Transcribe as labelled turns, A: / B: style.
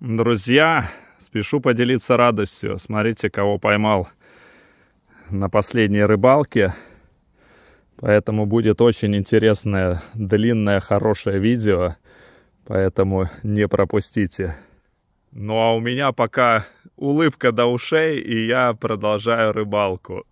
A: Друзья, спешу поделиться радостью. Смотрите, кого поймал на последней рыбалке. Поэтому будет очень интересное, длинное, хорошее видео. Поэтому не пропустите.
B: Ну а у меня пока улыбка до ушей, и я продолжаю рыбалку.